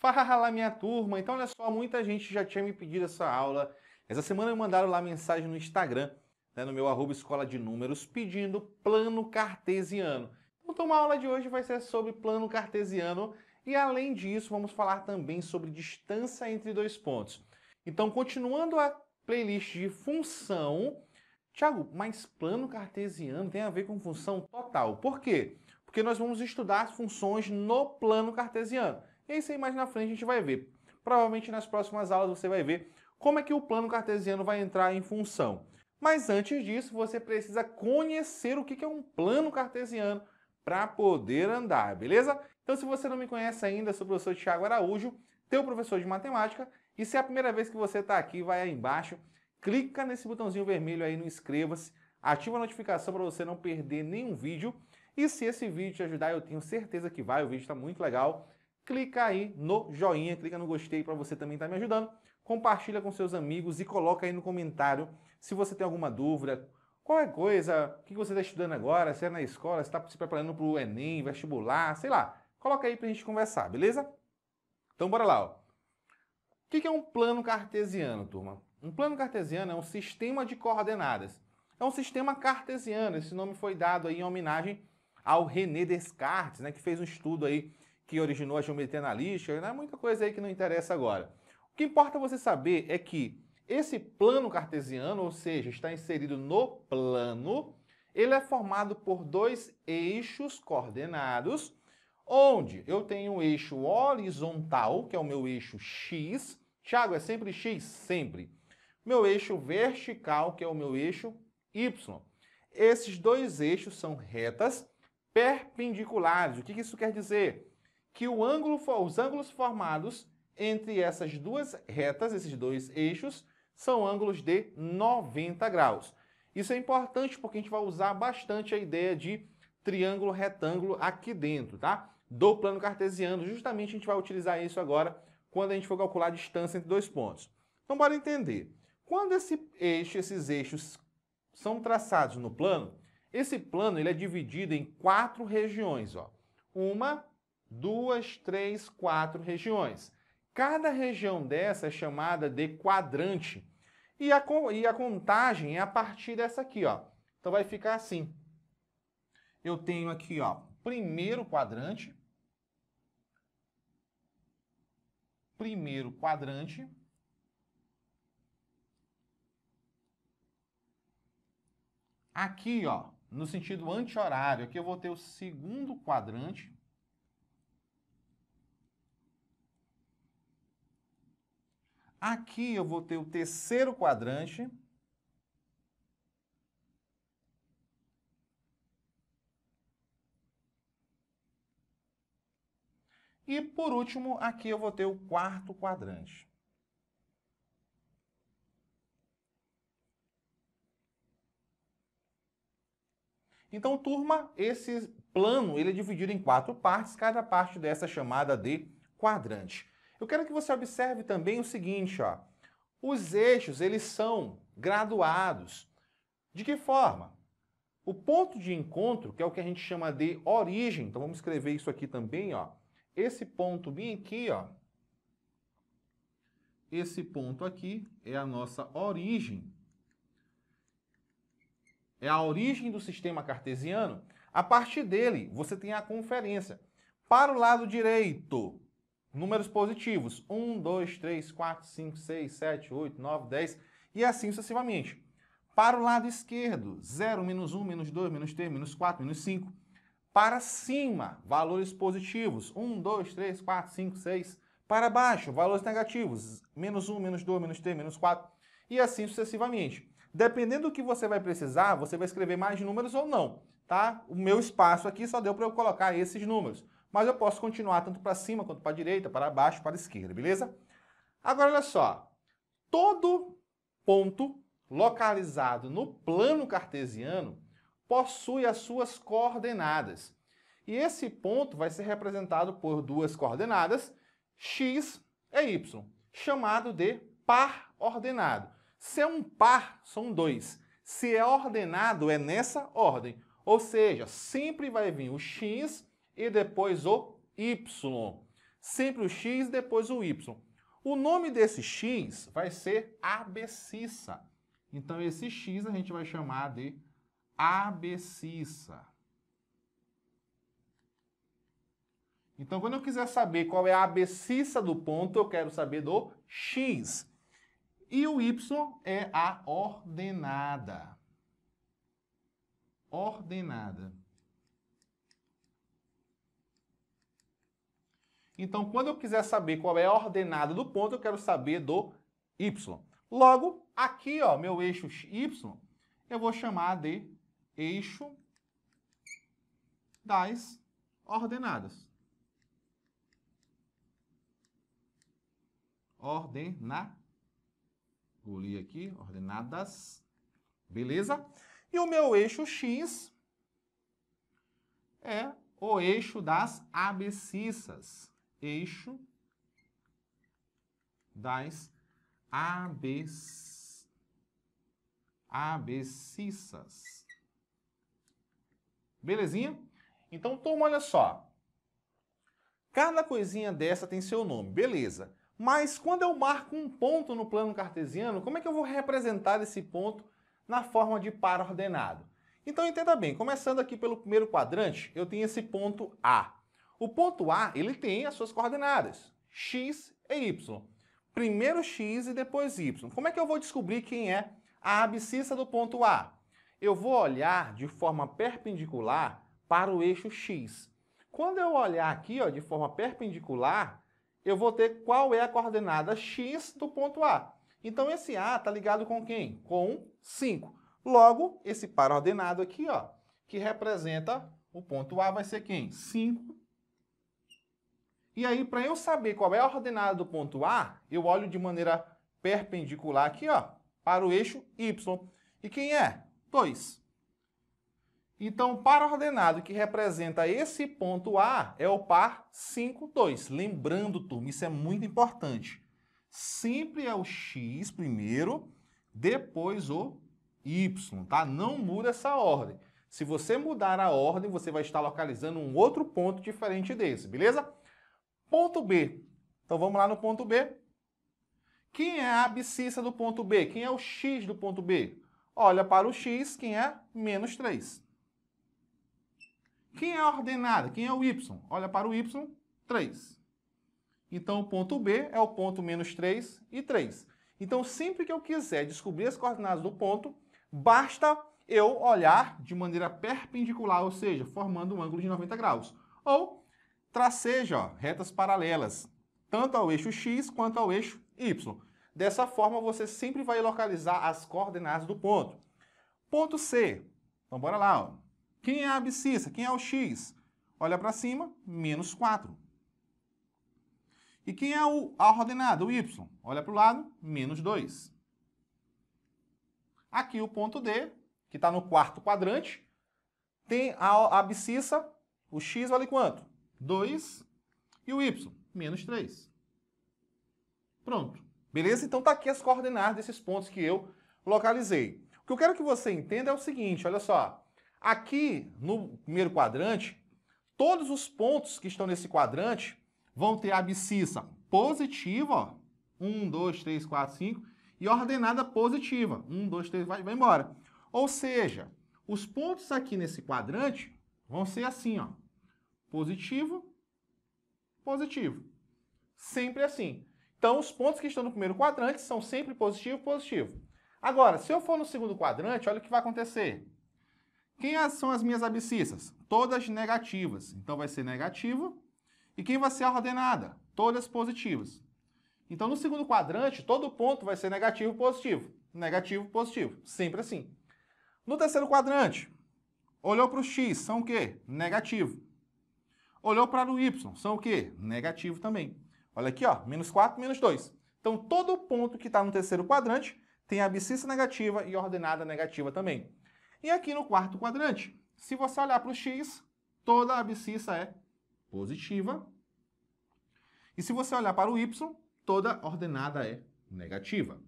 Fala minha turma! Então, olha só, muita gente já tinha me pedido essa aula. Essa semana me mandaram lá mensagem no Instagram, né, no meu arroba escola de números, pedindo plano cartesiano. Então, uma aula de hoje vai ser sobre plano cartesiano e, além disso, vamos falar também sobre distância entre dois pontos. Então, continuando a playlist de função, Tiago, mas plano cartesiano tem a ver com função total. Por quê? Porque nós vamos estudar as funções no plano cartesiano. E isso aí mais na frente a gente vai ver. Provavelmente nas próximas aulas você vai ver como é que o plano cartesiano vai entrar em função. Mas antes disso, você precisa conhecer o que é um plano cartesiano para poder andar, beleza? Então, se você não me conhece ainda, sou o professor Tiago Araújo, teu professor de matemática, e se é a primeira vez que você está aqui, vai aí embaixo, clica nesse botãozinho vermelho aí no inscreva-se, ativa a notificação para você não perder nenhum vídeo, e se esse vídeo te ajudar, eu tenho certeza que vai, o vídeo está muito legal, clica aí no joinha, clica no gostei para você também estar tá me ajudando. Compartilha com seus amigos e coloca aí no comentário se você tem alguma dúvida, qual é a coisa, o que você está estudando agora, se é na escola, se está se preparando para o Enem, vestibular, sei lá. Coloca aí para a gente conversar, beleza? Então bora lá. Ó. O que é um plano cartesiano, turma? Um plano cartesiano é um sistema de coordenadas. É um sistema cartesiano. Esse nome foi dado aí em homenagem ao René Descartes, né, que fez um estudo aí que originou a geometria analítica, é muita coisa aí que não interessa agora. O que importa é você saber é que esse plano cartesiano, ou seja, está inserido no plano, ele é formado por dois eixos coordenados, onde eu tenho um eixo horizontal, que é o meu eixo x. Tiago, é sempre x? Sempre. Meu eixo vertical, que é o meu eixo y. Esses dois eixos são retas perpendiculares. O que isso quer dizer? que o ângulo, os ângulos formados entre essas duas retas, esses dois eixos, são ângulos de 90 graus. Isso é importante porque a gente vai usar bastante a ideia de triângulo retângulo aqui dentro, tá? Do plano cartesiano, justamente a gente vai utilizar isso agora quando a gente for calcular a distância entre dois pontos. Então bora entender. Quando esse eixo, esses eixos são traçados no plano, esse plano ele é dividido em quatro regiões, ó. Uma, duas, três, quatro regiões. Cada região dessa é chamada de quadrante. E a, e a contagem é a partir dessa aqui, ó. Então vai ficar assim. Eu tenho aqui, ó, primeiro quadrante. Primeiro quadrante. Aqui, ó, no sentido anti-horário, aqui eu vou ter o segundo quadrante. Aqui eu vou ter o terceiro quadrante. E por último, aqui eu vou ter o quarto quadrante. Então, turma, esse plano ele é dividido em quatro partes, cada parte dessa chamada de quadrante. Eu quero que você observe também o seguinte, ó. Os eixos, eles são graduados. De que forma? O ponto de encontro, que é o que a gente chama de origem, então vamos escrever isso aqui também, ó. Esse ponto bem aqui, ó. Esse ponto aqui é a nossa origem. É a origem do sistema cartesiano. A partir dele, você tem a conferência. Para o lado direito, números positivos. 1, 2, 3, 4, 5, 6, 7, 8, 9, 10 e assim sucessivamente. Para o lado esquerdo, 0, menos 1, menos 2, menos 3, menos 4, menos 5. Para cima, valores positivos. 1, 2, 3, 4, 5, 6. Para baixo, valores negativos. Menos 1, menos 2, menos 3, menos 4. E assim sucessivamente. Dependendo do que você vai precisar, você vai escrever mais números ou não, tá? O meu espaço aqui só deu para eu colocar esses números. Mas eu posso continuar tanto para cima, quanto para a direita, para baixo, para a esquerda, beleza? Agora, olha só. Todo ponto localizado no plano cartesiano possui as suas coordenadas. E esse ponto vai ser representado por duas coordenadas, x e y, chamado de par ordenado. Se é um par, são dois. Se é ordenado, é nessa ordem. Ou seja, sempre vai vir o x e depois o Y. Sempre o X, depois o Y. O nome desse X vai ser abscissa. Então, esse X a gente vai chamar de abscissa. Então, quando eu quiser saber qual é a abscissa do ponto, eu quero saber do x. E o y é a ordenada. Ordenada. Então, quando eu quiser saber qual é a ordenada do ponto, eu quero saber do y. Logo, aqui, ó, meu eixo y, eu vou chamar de eixo das ordenadas. Ordenar. Engoli aqui, ordenadas. Beleza? E o meu eixo x é o eixo das abscissas eixo das abscissas. Belezinha? Então, turma, olha só. Cada coisinha dessa tem seu nome, beleza. Mas quando eu marco um ponto no plano cartesiano, como é que eu vou representar esse ponto na forma de par ordenado? Então entenda bem, começando aqui pelo primeiro quadrante, eu tenho esse ponto A. O ponto A ele tem as suas coordenadas, x e é y. Primeiro x e depois y. Como é que eu vou descobrir quem é a abscissa do ponto A? Eu vou olhar de forma perpendicular para o eixo x. Quando eu olhar aqui ó, de forma perpendicular, eu vou ter qual é a coordenada x do ponto A. Então esse A está ligado com quem? Com 5. Logo, esse par ordenado aqui, ó, que representa o ponto A vai ser quem? 5 e aí, para eu saber qual é a ordenada do ponto A, eu olho de maneira perpendicular aqui, ó, para o eixo Y. E quem é? 2. Então, para par ordenado que representa esse ponto A é o par 5, 2. Lembrando, turma, isso é muito importante. Sempre é o X primeiro, depois o Y, tá? Não muda essa ordem. Se você mudar a ordem, você vai estar localizando um outro ponto diferente desse, beleza? Ponto B. Então vamos lá no ponto B. Quem é a abscissa do ponto B? Quem é o x do ponto B? Olha para o x, quem é? Menos 3. Quem é a ordenada? Quem é o y? Olha para o y, 3. Então, o ponto B é o ponto menos 3 e 3. Então, sempre que eu quiser descobrir as coordenadas do ponto, basta eu olhar de maneira perpendicular, ou seja, formando um ângulo de 90 graus. Ou traceja ó, retas paralelas, tanto ao eixo x quanto ao eixo y. Dessa forma, você sempre vai localizar as coordenadas do ponto. Ponto C. Então, bora lá. Ó. Quem é a abscissa? Quem é o x? Olha para cima, menos 4. E quem é o, a ordenada, o y? Olha para o lado, menos 2. Aqui o ponto D, que está no quarto quadrante, tem a abscissa, o x vale quanto? 2 e o y, menos 3. Pronto. Beleza? Então tá aqui as coordenadas desses pontos que eu localizei. O que eu quero que você entenda é o seguinte, olha só. Aqui no primeiro quadrante, todos os pontos que estão nesse quadrante vão ter a abscissa positiva, 1, 2, 3, 4, 5, e ordenada positiva, 1, 2, 3, vai, vai embora. Ou seja, os pontos aqui nesse quadrante vão ser assim, ó positivo, positivo. Sempre assim. Então, os pontos que estão no primeiro quadrante são sempre positivo, positivo. Agora, se eu for no segundo quadrante, olha o que vai acontecer. Quem são as minhas abscissas? Todas negativas. Então, vai ser negativo. E quem vai ser a ordenada? Todas positivas. Então, no segundo quadrante, todo ponto vai ser negativo, positivo. Negativo, positivo. Sempre assim. No terceiro quadrante, olhou para o x, são o quê? Negativo. Olhou para o Y, são o quê? Negativo também. Olha aqui, ó, menos 4, menos 2. Então, todo ponto que está no terceiro quadrante tem abscissa negativa e ordenada negativa também. E aqui no quarto quadrante, se você olhar para o X, toda a abscissa é positiva. E se você olhar para o Y, toda ordenada é negativa.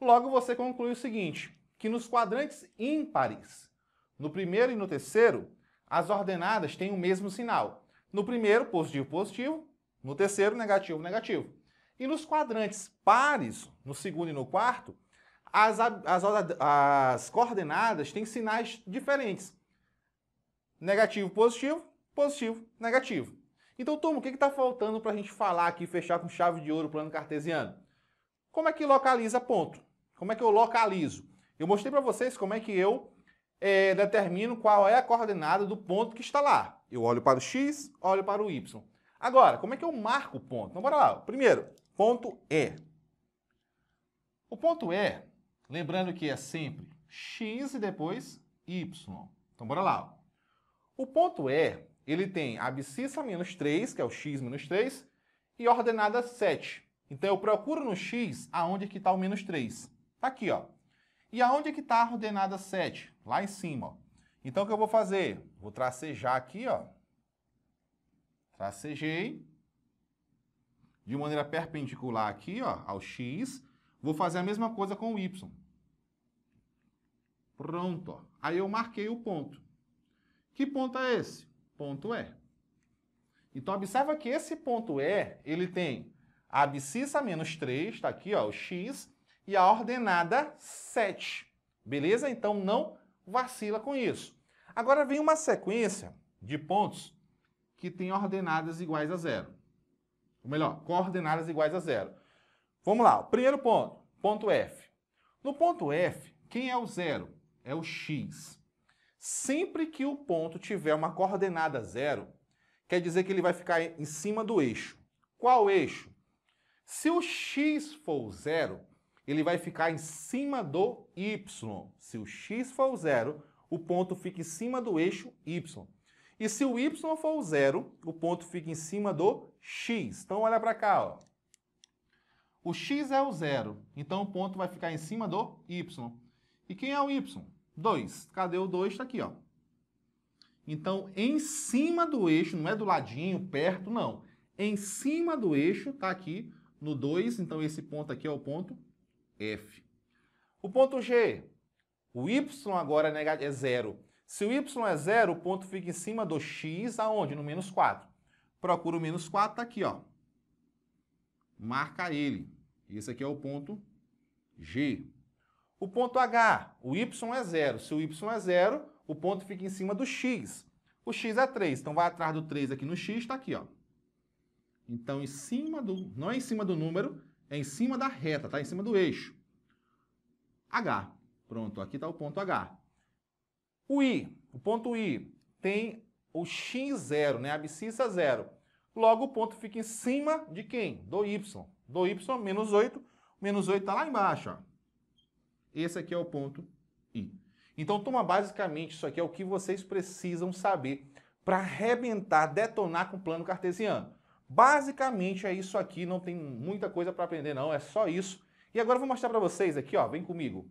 Logo, você conclui o seguinte, que nos quadrantes ímpares, no primeiro e no terceiro, as ordenadas têm o mesmo sinal. No primeiro, positivo, positivo. No terceiro, negativo, negativo. E nos quadrantes pares, no segundo e no quarto, as, as, as coordenadas têm sinais diferentes. Negativo, positivo, positivo, negativo. Então, turma, o que está faltando para a gente falar aqui, fechar com chave de ouro o plano cartesiano? Como é que localiza ponto? Como é que eu localizo? Eu mostrei para vocês como é que eu é, determino qual é a coordenada do ponto que está lá. Eu olho para o X, olho para o Y. Agora, como é que eu marco o ponto? Então, bora lá. Primeiro, ponto E. O ponto E, lembrando que é sempre X e depois Y. Então, bora lá. O ponto E, ele tem abscissa menos 3, que é o X menos 3, e ordenada 7. Então, eu procuro no X aonde que está o menos 3. Está aqui, ó. E aonde que está a ordenada 7? Lá em cima, ó. Então, o que eu vou fazer? Vou tracejar aqui, ó. Tracejei de maneira perpendicular aqui, ó, ao x. Vou fazer a mesma coisa com o y. Pronto, ó. Aí eu marquei o ponto. Que ponto é esse? Ponto E. Então, observa que esse ponto E, ele tem a abscissa menos 3, está aqui, ó, o x, e a ordenada 7. Beleza? Então, não vacila com isso. Agora vem uma sequência de pontos que tem ordenadas iguais a zero. Ou melhor, coordenadas iguais a zero. Vamos lá, o primeiro ponto, ponto F. No ponto F, quem é o zero? É o x. Sempre que o ponto tiver uma coordenada zero, quer dizer que ele vai ficar em cima do eixo. Qual eixo? Se o x for zero, ele vai ficar em cima do y. Se o x for zero, o ponto fica em cima do eixo y. E se o y for zero, o ponto fica em cima do x. Então olha para cá, ó. O x é o zero, então o ponto vai ficar em cima do y. E quem é o y? 2. Cadê o 2? Está aqui, ó. Então, em cima do eixo, não é do ladinho, perto, não. Em cima do eixo, está aqui no 2, então esse ponto aqui é o ponto F. O ponto G, o y agora é, é zero. Se o y é zero, o ponto fica em cima do x, aonde? No menos 4. Procura o menos 4, está aqui, ó. Marca ele. Esse aqui é o ponto G. O ponto H, o y é zero. Se o y é zero, o ponto fica em cima do x. O x é 3, então vai atrás do 3 aqui no x, está aqui, ó. Então, em cima do, não é em cima do número, é em cima da reta, tá? Em cima do eixo. H. Pronto, aqui está o ponto H. O I, o ponto I, tem o x0, né? A abscissa zero. Logo, o ponto fica em cima de quem? Do Y. Do Y, menos 8. Menos 8 está lá embaixo, ó. Esse aqui é o ponto I. Então, toma basicamente, isso aqui é o que vocês precisam saber para arrebentar, detonar com o plano cartesiano. Basicamente é isso aqui, não tem muita coisa para aprender não, é só isso. E agora eu vou mostrar para vocês aqui, ó, vem comigo.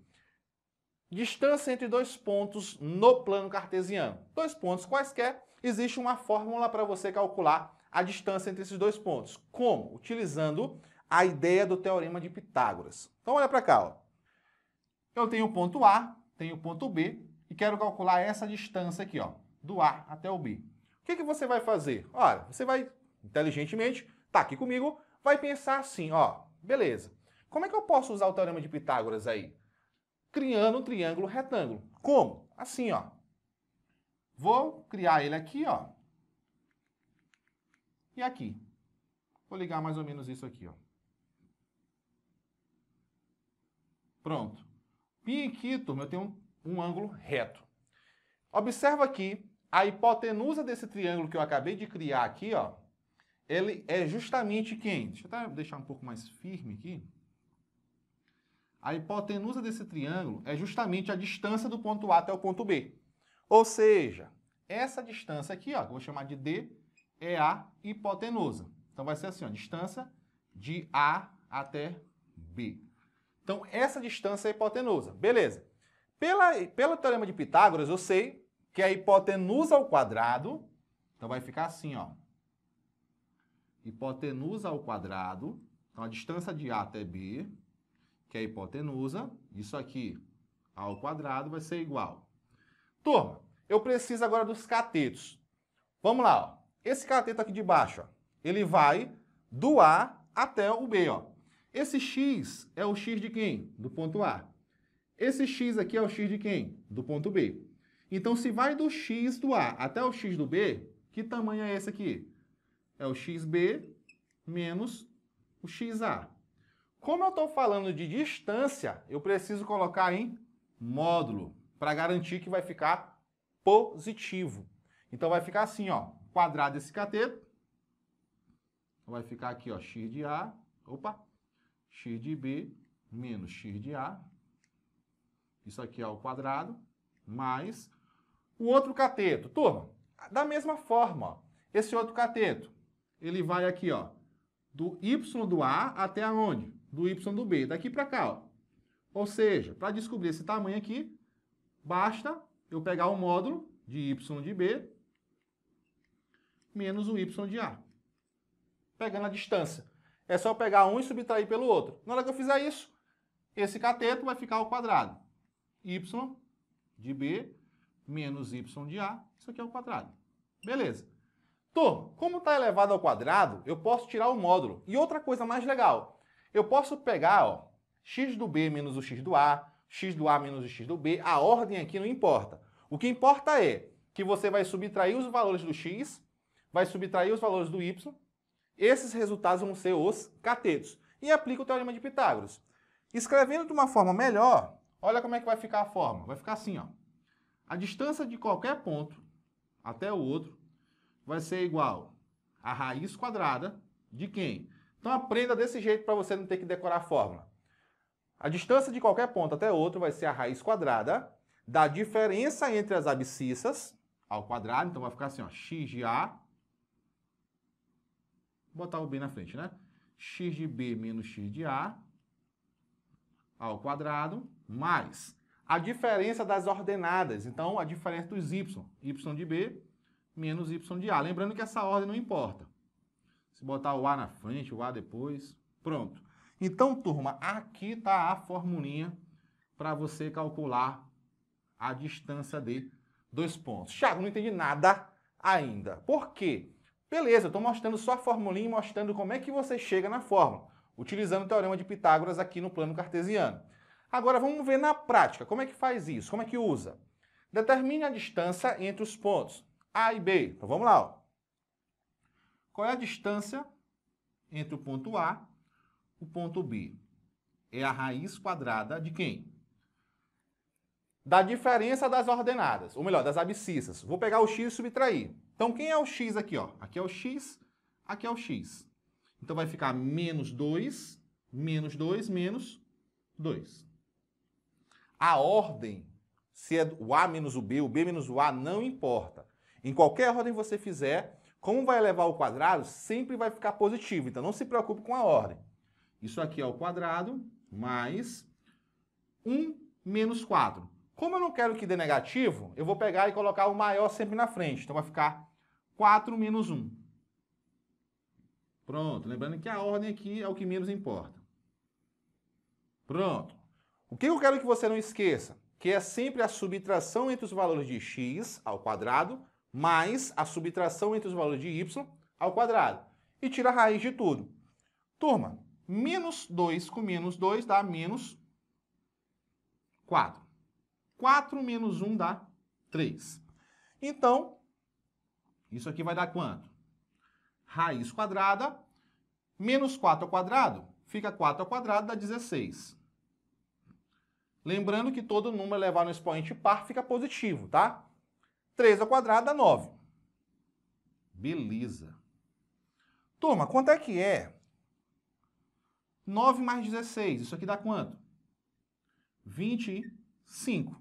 Distância entre dois pontos no plano cartesiano. Dois pontos quaisquer, existe uma fórmula para você calcular a distância entre esses dois pontos. Como? Utilizando a ideia do teorema de Pitágoras. Então olha para cá, ó. Eu tenho o ponto A, tenho o ponto B e quero calcular essa distância aqui, ó, do A até o B. O que, que você vai fazer? Olha, você vai inteligentemente, está aqui comigo, vai pensar assim, ó, beleza. Como é que eu posso usar o Teorema de Pitágoras aí? Criando um triângulo retângulo. Como? Assim, ó. Vou criar ele aqui, ó. E aqui. Vou ligar mais ou menos isso aqui, ó. Pronto. Pi turma, eu tenho um, um ângulo reto. Observa aqui a hipotenusa desse triângulo que eu acabei de criar aqui, ó, ele é justamente quem? Deixa eu até deixar um pouco mais firme aqui. A hipotenusa desse triângulo é justamente a distância do ponto A até o ponto B. Ou seja, essa distância aqui, ó, que eu vou chamar de D, é a hipotenusa. Então vai ser assim, ó, distância de A até B. Então essa distância é a hipotenusa. Beleza. Pela, pelo teorema de Pitágoras, eu sei que a hipotenusa ao quadrado, então vai ficar assim, ó, hipotenusa ao quadrado, então a distância de A até B, que é a hipotenusa, isso aqui ao quadrado vai ser igual. Turma, eu preciso agora dos catetos. Vamos lá, ó. Esse cateto aqui de baixo, ó, ele vai do A até o B, ó. Esse X é o X de quem? Do ponto A. Esse X aqui é o X de quem? Do ponto B. Então, se vai do X do A até o X do B, que tamanho é esse aqui? é o xb menos o xa. Como eu estou falando de distância, eu preciso colocar em módulo para garantir que vai ficar positivo. Então vai ficar assim, ó, quadrado esse cateto, vai ficar aqui, ó, x de a, opa, x de b menos x de a, isso aqui é o quadrado, mais o outro cateto. Turma, da mesma forma, ó, esse outro cateto, ele vai aqui, ó, do y do A até aonde? Do y do B, daqui para cá, ó. Ou seja, para descobrir esse tamanho aqui, basta eu pegar o módulo de y de B menos o y de A, pegando a distância. É só pegar um e subtrair pelo outro. Na hora que eu fizer isso, esse cateto vai ficar ao quadrado. y de B menos y de A, isso aqui é o quadrado. Beleza. Turma, como está elevado ao quadrado, eu posso tirar o módulo. E outra coisa mais legal, eu posso pegar ó, x do b menos o x do a, x do a menos o x do b, a ordem aqui não importa. O que importa é que você vai subtrair os valores do x, vai subtrair os valores do y, esses resultados vão ser os catetos. E aplica o Teorema de Pitágoras. Escrevendo de uma forma melhor, olha como é que vai ficar a forma. Vai ficar assim, ó. A distância de qualquer ponto até o outro vai ser igual a raiz quadrada de quem? Então aprenda desse jeito para você não ter que decorar a fórmula. A distância de qualquer ponto até outro vai ser a raiz quadrada da diferença entre as abscissas ao quadrado, então vai ficar assim, ó, x de A, botar o B na frente, né? x de B menos x de A ao quadrado, mais a diferença das ordenadas, então a diferença dos y, y de B menos y de A. Lembrando que essa ordem não importa. Se botar o A na frente, o A depois, pronto. Então, turma, aqui está a formulinha para você calcular a distância de dois pontos. Thiago, não entendi nada ainda. Por quê? Beleza, eu estou mostrando só a formulinha e mostrando como é que você chega na fórmula, utilizando o Teorema de Pitágoras aqui no plano cartesiano. Agora vamos ver na prática como é que faz isso, como é que usa. Determine a distância entre os pontos. A e B. Então vamos lá. Ó. Qual é a distância entre o ponto A e o ponto B? É a raiz quadrada de quem? Da diferença das ordenadas, ou melhor, das abscissas. Vou pegar o x e subtrair. Então quem é o x aqui? Ó? Aqui é o x, aqui é o x. Então vai ficar menos 2, menos 2, menos 2. A ordem, se é o A menos o B, o B menos o A, não importa. Em qualquer ordem você fizer, como vai elevar o quadrado, sempre vai ficar positivo. Então não se preocupe com a ordem. Isso aqui é o quadrado mais 1 menos 4. Como eu não quero que dê negativo, eu vou pegar e colocar o maior sempre na frente. Então vai ficar 4 menos 1. Pronto. Lembrando que a ordem aqui é o que menos importa. Pronto. O que eu quero que você não esqueça? Que é sempre a subtração entre os valores de x ao quadrado mais a subtração entre os valores de y ao quadrado. E tira a raiz de tudo. Turma, menos 2 com menos 2 dá menos 4. 4 menos 1 dá 3. Então, isso aqui vai dar quanto? Raiz quadrada, menos 4 ao quadrado, fica 4 ao quadrado, dá 16. Lembrando que todo número levado no expoente par fica positivo, tá? tá? 3 ao quadrado dá 9. Beleza. Turma, quanto é que é 9 mais 16? Isso aqui dá quanto? 25.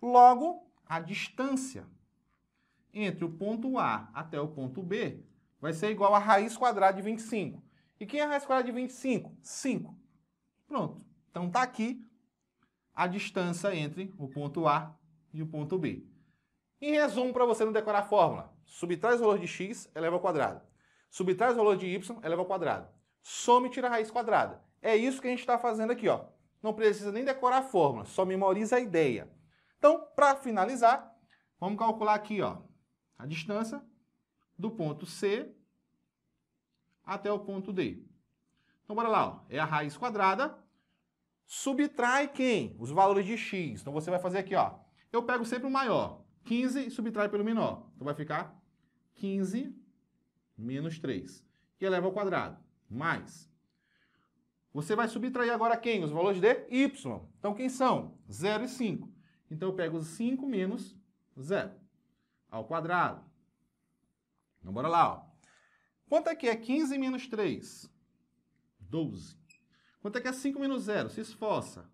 Logo, a distância entre o ponto A até o ponto B vai ser igual a raiz quadrada de 25. E quem é a raiz quadrada de 25? 5. Pronto. Então está aqui a distância entre o ponto A e o ponto B. Em resumo, para você não decorar a fórmula, subtrai o valor de x, eleva ao quadrado. Subtrai o valor de y, eleva ao quadrado. Some e tira a raiz quadrada. É isso que a gente está fazendo aqui. ó. Não precisa nem decorar a fórmula, só memoriza a ideia. Então, para finalizar, vamos calcular aqui ó, a distância do ponto C até o ponto D. Então, bora lá. Ó. É a raiz quadrada. Subtrai quem? Os valores de x. Então, você vai fazer aqui. ó. Eu pego sempre o maior. 15 e subtrai pelo menor. Então vai ficar 15 menos 3. que eleva ao quadrado. Mais. Você vai subtrair agora quem? Os valores de y. Então quem são? 0 e 5. Então eu pego 5 menos 0 ao quadrado. Então bora lá. Ó. Quanto é que é 15 menos 3? 12. Quanto é que é 5 menos 0? Se esforça.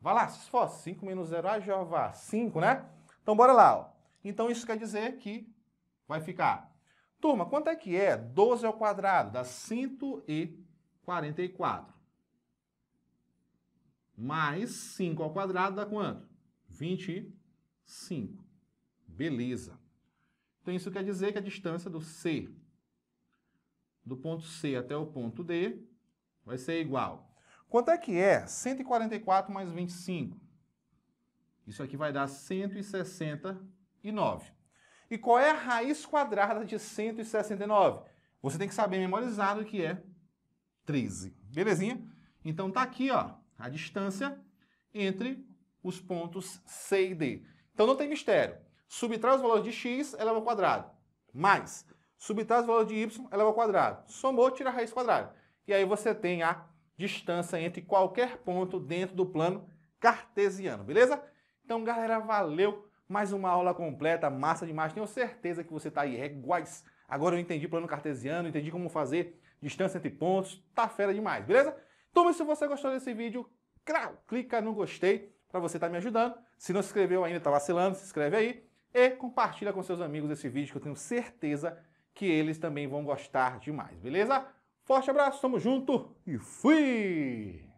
Vai lá, se esforça. 5 menos 0, ah, Jeová, 5, né? Então, bora lá, ó. Então isso quer dizer que vai ficar. Turma, quanto é que é 12 ao quadrado? Dá 144. Mais 5 ao quadrado dá quanto? 25. Beleza. Então isso quer dizer que a distância do C, do ponto C até o ponto D, vai ser igual. Quanto é que é 144 mais 25? Isso aqui vai dar 160 169. E qual é a raiz quadrada de 169? Você tem que saber memorizado que é 13. Belezinha? Então tá aqui, ó, a distância entre os pontos C e D. Então não tem mistério. Subtrai os valores de x, eleva ao quadrado. Mais. Subtrai os valores de y, eleva ao quadrado. Somou, tira a raiz quadrada. E aí você tem a distância entre qualquer ponto dentro do plano cartesiano, beleza? Então, galera, valeu! Mais uma aula completa, massa demais. Tenho certeza que você está aí, é Agora eu entendi plano cartesiano, entendi como fazer distância entre pontos. Tá fera demais, beleza? Então, se você gostou desse vídeo, crau, clica no gostei para você estar tá me ajudando. Se não se inscreveu ainda, está vacilando, se inscreve aí. E compartilha com seus amigos esse vídeo que eu tenho certeza que eles também vão gostar demais, beleza? Forte abraço, tamo junto e fui!